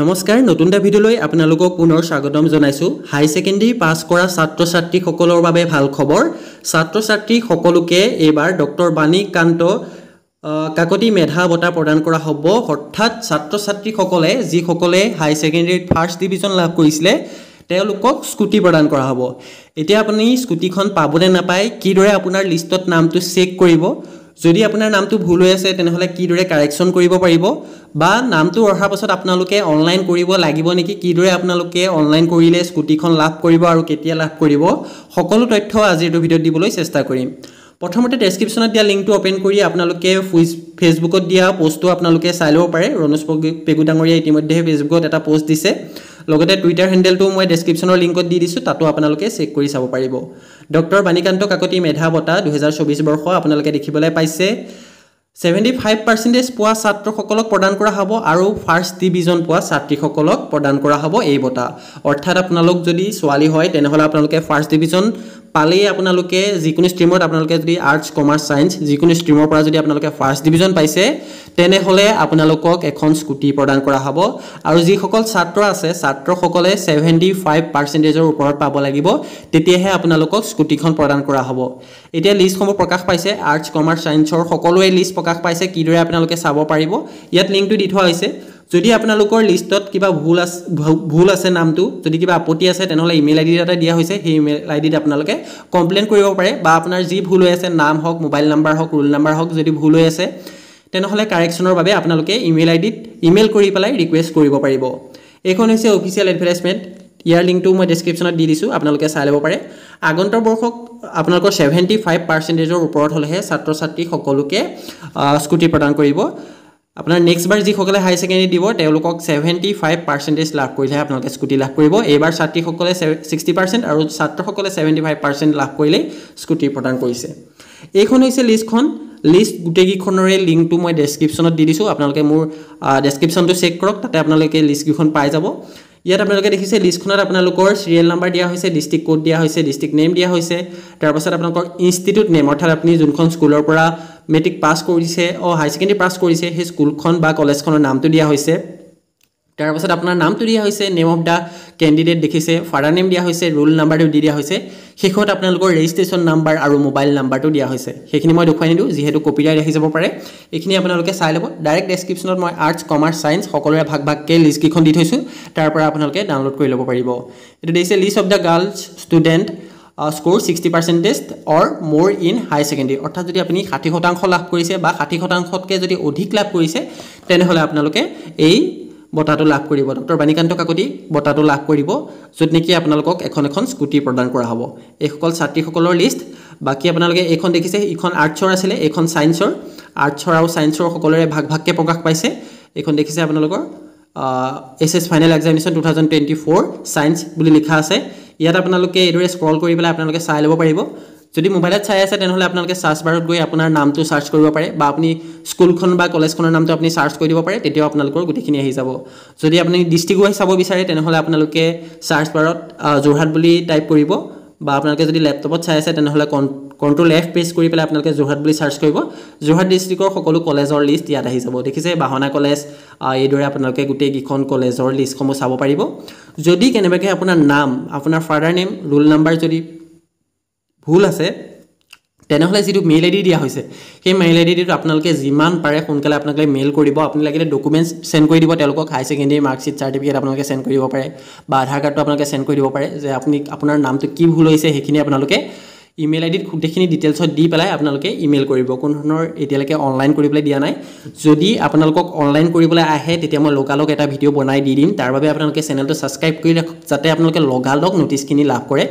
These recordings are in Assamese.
নমস্কাৰ নতুন এটা ভিডিঅ'লৈ আপোনালোকক পুনৰ স্বাগতম জনাইছোঁ হাই ছেকেণ্ডেৰী পাছ কৰা ছাত্ৰ ছাত্ৰীসকলৰ বাবে ভাল খবৰ ছাত্ৰ ছাত্ৰীসকলোকে এইবাৰ ডক্টৰ বাণীকান্ত কাকতি মেধা বঁটা প্ৰদান কৰা হ'ব অৰ্থাৎ ছাত্ৰ ছাত্ৰীসকলে যিসকলে হাই ছেকেণ্ডেৰীত ফাৰ্ষ্ট ডিভিজন লাভ কৰিছিলে তেওঁলোকক স্কুটি প্ৰদান কৰা হ'ব এতিয়া আপুনি স্কুটিখন পাবনে নাপায় কিদৰে আপোনাৰ লিষ্টত নামটো চেক কৰিব যদি আপোনাৰ নামটো ভুল হৈ আছে তেনেহ'লে কিদৰে কাৰেকশ্যন কৰিব পাৰিব বা নামটো অহাৰ পাছত আপোনালোকে অনলাইন কৰিব লাগিব নেকি কিদৰে আপোনালোকে অনলাইন কৰিলে স্কুটিখন লাভ কৰিব আৰু কেতিয়া লাভ কৰিব সকলো তথ্য আজিৰ এইটো ভিডিঅ'ত দিবলৈ চেষ্টা কৰিম প্ৰথমতে ডেছক্ৰিপশ্যনত দিয়া লিংকটো অ'পেন কৰি আপোনালোকে ফুইচ ফেচবুকত দিয়া পষ্টটো আপোনালোকে চাই ল'ব পাৰে ৰণোজ পেগু ডাঙৰীয়া ইতিমধ্যে ফেচবুকত এটা পষ্ট দিছে লগতে টুইটাৰ হেণ্ডেলটো মই ডেছক্ৰিপশ্যনৰ লিংকত দি দিছোঁ তাতো আপোনালোকে চেক কৰি চাব পাৰিব ডক্টৰ বাণীকান্ত কাকতি মেধা বঁটা দুহেজাৰ চৌবিছ বৰ্ষ আপোনালোকে দেখিবলৈ পাইছে ছেভেণ্টি ফাইভ পাৰ্চেণ্টেজ পোৱা ছাত্ৰসকলক প্ৰদান কৰা হ'ব আৰু ফাৰ্ষ্ট ডিভিজন পোৱা ছাত্ৰীসকলক প্ৰদান কৰা হ'ব এই বঁটা অৰ্থাৎ আপোনালোক যদি ছোৱালী হয় তেনেহ'লে আপোনালোকে ফাৰ্ষ্ট ডিভিজন পালেই আপোনালোকে যিকোনো ষ্ট্ৰীমত আপোনালোকে যদি আৰ্টছ কমাৰ্চ ছায়েন্স যিকোনো ষ্ট্ৰীমৰ পৰা যদি আপোনালোকে ফাৰ্ষ্ট ডিভিজন পাইছে তেনেহ'লে আপোনালোকক এখন স্কুটি প্ৰদান কৰা হ'ব আৰু যিসকল ছাত্ৰ আছে ছাত্ৰসকলে ছেভেণ্টি ফাইভ পাৰ্চেণ্টেজৰ ওপৰত পাব লাগিব তেতিয়াহে আপোনালোকক স্কুটিখন প্ৰদান কৰা হ'ব এতিয়া লিষ্টসমূহ প্ৰকাশ পাইছে আৰ্টছ কমাৰ্চ ছায়েন্সৰ সকলোৱে লিষ্ট প্ৰকাশ পাইছে কিদৰে আপোনালোকে চাব পাৰিব ইয়াত লিংকটো দি থোৱা হৈছে যদি আপোনালোকৰ লিষ্টত কিবা ভুল আছে ভুল আছে নামটো যদি কিবা আপত্তি আছে তেনেহ'লে ইমেইল আই ডি এটা দিয়া হৈছে সেই ইমেইল আই ডিত আপোনালোকে কমপ্লেইন কৰিব পাৰে বা আপোনাৰ যি ভুল হৈ আছে নাম হওক মোবাইল নাম্বাৰ হওক ৰোল নাম্বাৰ হওক যদি ভুল হৈ আছে তেনেহ'লে কাৰেকশ্যনৰ বাবে আপোনালোকে ইমেইল আই ডিত ইমেইল কৰি পেলাই ৰিকুৱেষ্ট কৰিব পাৰিব এইখন হৈছে অফিচিয়েল এডভাৰ্টাইজমেণ্ট ইয়াৰ লিংকটো মই ডেছক্ৰিপশ্যনত দি দিছোঁ আপোনালোকে চাই ল'ব পাৰে আগন্তৰ বৰ্ষক আপোনালোকৰ ছেভেণ্টি ফাইভ পাৰ্চেণ্টেজৰ ওপৰত হ'লেহে ছাত্ৰ ছাত্ৰীসকলোকে স্কুটি প্ৰদান কৰিব আপোনাৰ নেক্সটবাৰ যিসকলে হাই ছেকেণ্ডেৰী দিব তেওঁলোকক ছেভেণ্টি ফাইভ পাৰ্চেণ্টেজ লাভ কৰিলেহে আপোনালোকে স্কুটি লাভ কৰিব এইবাৰ ছাত্ৰীসকলে ছিক্সটি পাৰ্চেণ্ট আৰু ছাত্ৰসকলে ছেভেণ্টি ফাইভ পাৰ্চেণ্ট লাভ কৰিলেই স্কুটি প্ৰদান কৰিছে এইখন হৈছে লিষ্টখন লিষ্ট গোটেইকেইখনৰে লিংকটো মই ডেছক্ৰিপশ্যনত দি দিছোঁ আপোনালোকে মোৰ ডেছক্ৰিপশ্যনটো চেক কৰক তাতে আপোনালোকে লিষ্টকেইখন পাই যাব ইয়াত আপোনালোকে দেখিছে লিষ্টখনত আপোনালোকৰ ছিৰিয়েল নাম্বাৰ দিয়া হৈছে ডিষ্ট্ৰিক্ট ক'ড দিয়া হৈছে ডিষ্ট্ৰিক্ট নেম দিয়া হৈছে তাৰপাছত আপোনালোকৰ ইনষ্টিটিউট নেম অৰ্থাৎ আপুনি যোনখন স্কুলৰ পৰা মেট্ৰিক পাছ কৰিছে অঁ হাই ছেকেণ্ডেৰী পাছ কৰিছে সেই স্কুলখন বা কলেজখনৰ নামটো দিয়া হৈছে তাৰপাছত আপোনাৰ নামটো দিয়া হৈছে নেম অফ দ্য কেণ্ডিডেট দেখিছে ফাডাৰ নেম দিয়া হৈছে ৰোল নাম্বাৰটো দি দিয়া হৈছে শেষত আপোনালোকৰ ৰেজিষ্ট্ৰেশ্যন নাম্বাৰ আৰু মোবাইল নাম্বাৰটো দিয়া হৈছে সেইখিনি মই দেখুৱাই নিদিওঁ যিহেতু কপিৰাই ৰাখি যাব পাৰে এইখিনি আপোনালোকে চাই ল'ব ডাইৰেক্ট ডেছক্ৰিপশ্যনত মই আৰ্টছ কমাৰ্চ ছায়েন্স সকলোৰে ভাগ ভাগকৈ লিষ্টকেইখন দি থৈছোঁ তাৰ পৰা আপোনালোকে ডাউনলোড কৰি ল'ব পাৰিব এইটো দেখিছে list of the girls student score sixty percentage or more in high secondary অৰ্থাৎ যদি আপুনি ষাঠি শতাংশ লাভ কৰিছে বা ষাঠি শতাংশতকৈ যদি অধিক লাভ কৰিছে তেনেহ'লে আপোনালোকে এই বঁটাটো লাভ কৰিব ডক্টৰ বাণীকান্ত কাকতি বঁটাটো লাভ কৰিব য'ত নেকি আপোনালোকক এখন এখন স্কুটি প্ৰদান কৰা হ'ব এইসকল ছাত্ৰীসকলৰ লিষ্ট বাকী আপোনালোকে এইখন দেখিছে ইখন আৰ্টছৰ আছিলে এইখন ছায়েন্সৰ আৰ্টছৰ আৰু ছায়েন্সৰ সকলোৰে ভাগ ভাগকৈ প্ৰকাশ পাইছে এইখন দেখিছে আপোনালোকৰ S S final examination two thousand twenty four science বুলি লিখা আছে ইয়াত আপোনালোকে এইদৰে স্ক্ৰল কৰি পেলাই আপোনালোকে চাই ল'ব পাৰিব যদি মোবাইলত চাই আছে তেনেহ'লে আপোনালোকে চাৰ্চ বাৰত গৈ আপোনাৰ নামটো চাৰ্চ কৰিব পাৰে বা আপুনি স্কুলখন বা কলেজখনৰ নামটো আপুনি চাৰ্চ কৰি দিব পাৰে তেতিয়াও আপোনালোকৰ গোটেইখিনি আহি যাব যদি আপুনি ৱাইজ চাব বিচাৰে তেনেহ'লে আপোনালোকে চাৰ্চ বাৰত যোৰহাট বুলি টাইপ কৰিব বা আপোনালোকে যদি লেপটপত চাই আছে তেনেহ'লে কন কণ্ট্ৰল এফ প্ৰেছ কৰি পেলাই আপোনালোকে যোৰহাট বুলি চাৰ্চ কৰিব যোৰহাট ডিষ্ট্ৰিক্টৰ সকলো কলেজৰ লিষ্ট ইয়াত আহি যাব দেখিছে বাহনা কলেজ এইদৰে আপোনালোকে গোটেইকেইখন কলেজৰ লিষ্টসমূহ চাব পাৰিব যদি কেনেবাকৈ আপোনাৰ নাম আপোনাৰ ফাদাৰ নেম ৰোল নাম্বাৰ যদি ভুল আছে তেনেহ'লে যিটো মেইল আই ডি দিয়া হৈছে সেই মেইল আই ডিটো আপোনালোকে যিমান পাৰে সোনকালে আপোনালোকে মেইল কৰিব আপুনি লাগিলে ডকুমেণ্টছ চেণ্ড কৰি দিব তেওঁলোকক হাই ছেকেণ্ডেৰী মাৰ্কশ্বিট চাৰ্টিফিকেট আপোনালোকে চেণ্ড কৰিব পাৰে বা আধাৰ কাৰ্ডটো আপোনালোকে চেণ্ড কৰি দিব পাৰে যে আপুনি আপোনাৰ নামটো কি ভুল হৈছে সেইখিনি আপোনালোকে ইমেইল আইডিত গোটেইখিনি ডিটেইলছত দি পেলাই আপোনালোকে ইমেইল কৰিব কোনো ধৰণৰ এতিয়ালৈকে অনলাইন কৰিবলৈ দিয়া নাই যদি আপোনালোকক অনলাইন কৰিবলৈ আহে তেতিয়া মই লগালগ এটা ভিডিঅ' বনাই দি দিম তাৰ বাবে আপোনালোকে চেনেলটো ছাবস্ক্ৰাইব কৰি ৰাখক যাতে আপোনালোকে লগালগ নটিছখিনি লাভ কৰে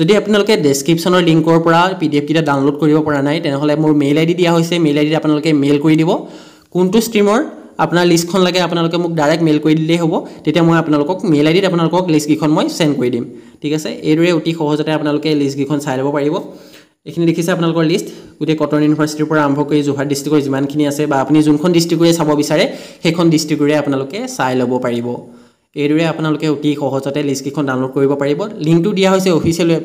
যদি আপোনালোকে ডেছক্ৰিপশ্যনৰ লিংকৰ পৰা পি ডি এফকেইটা ডাউনলোড কৰিব পৰা নাই তেনেহ'লে মোৰ মেইল আই ডি দিয়া হৈছে মেইল আই ডিত আপোনালোকে মেইল কৰি দিব কোনটো ষ্ট্ৰীমৰ আপোনাৰ লিষ্টখন লাগে আপোনালোকে মোক ডাইৰেক্ট মেইল কৰি দিলেই হ'ব তেতিয়া মই আপোনালোকক মেইল আই ডিত আপোনালোকক লিষ্টকেইখন মই চেণ্ড কৰি দিম ঠিক আছে এইদৰে অতি সহজতে আপোনালোকে লিষ্টকেইখন চাই ল'ব পাৰিব এইখিনি দেখিছে আপোনালোকৰ লিষ্ট গোটেই কটন ইউনিভাৰ্চিটিৰ পৰা আৰম্ভ কৰি যোৰহাট ডিষ্ট্ৰিক্টৰ যিমানখিনি আছে বা আপুনি যোনখন ডিষ্ট্ৰিক্টৰে চাব বিচাৰে সেইখন ডিষ্ট্ৰিক্টৰে আপোনালোকে চাই ল'ব পাৰিব এইদৰে আপোনালোকে অতি সহজতে লিষ্টকেইখন ডাউনলোড কৰিব পাৰিব লিংকটো দিয়া হৈছে অফিচিয়েল ৱেব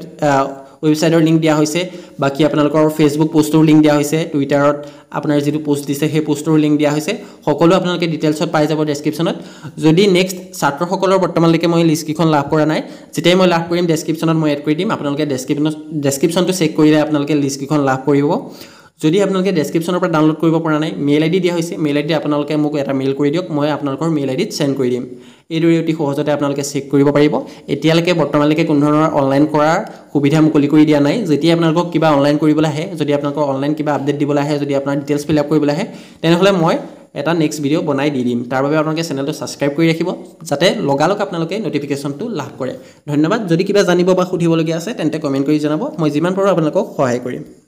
ৱেবছাইটৰ লিংক দিয়া হৈছে বাকী আপোনালোকৰ ফেচবুক পষ্টৰো লিংক দিয়া হৈছে টুইটাৰত আপোনাৰ যিটো পষ্ট দিছে সেই পষ্টৰো লিংক দিয়া হৈছে সকলো আপোনালোকে ডিটেইলছত পাই যাব ডেছক্ৰিপশ্যনত যদি নেক্সট ছাত্ৰসকলৰ বৰ্তমানলৈকে মই লিষ্টকেইখন লাভ কৰা নাই যেতিয়াই মই লাভ কৰিম ডেছক্ৰিপশ্যনত মই এড কৰি দিম আপোনালোকে ডেছক্ৰিপশ্যনত ডেছক্ৰিপশ্যনটো চেক কৰিলে আপোনালোকে লিষ্টকেইখন লাভ কৰিব যদি আপোনালোকে ডেছক্ৰিপশ্যনৰ পৰা ডাউনলোড কৰিব পৰা নাই মেইল আই ডি দিয়া হৈছে মেইল আই ডি আপোনালোকে মোক এটা মেইল কৰি দিয়ক মই আপোনালোকৰ মেইল আই ডিত চেণ্ড কৰি দিম এইদৰে অতি সহজতে আপোনালোকে চেক কৰিব পাৰিব এতিয়ালৈকে বৰ্তমানলৈকে কোনো ধৰণৰ অনলাইন কৰাৰ সুবিধা মুকলি কৰি দিয়া নাই যেতিয়া আপোনালোকক কিবা অনলাইন কৰিবলৈ আহে যদি আপোনালোকৰ অনলাইন কিবা আপডেট দিবলৈ আহে যদি আপোনাৰ ডিটেইলছ ফিল আপ কৰিবলৈ আহে তেনেহ'লে মই এটা নেক্সট ভিডিঅ' বনাই দি দিম তাৰ বাবে আপোনালোকে চেনেলটো ছাবস্ক্ৰাইব কৰি ৰাখিব যাতে লগালগ আপোনালোকে ন'টিফিকেশ্যনটো লাভ কৰে ধন্যবাদ যদি কিবা জানিব বা সুধিবলগীয়া আছে তেন্তে কমেণ্ট কৰি জনাব মই যিমান পাৰোঁ আপোনালোকক সহায় কৰিম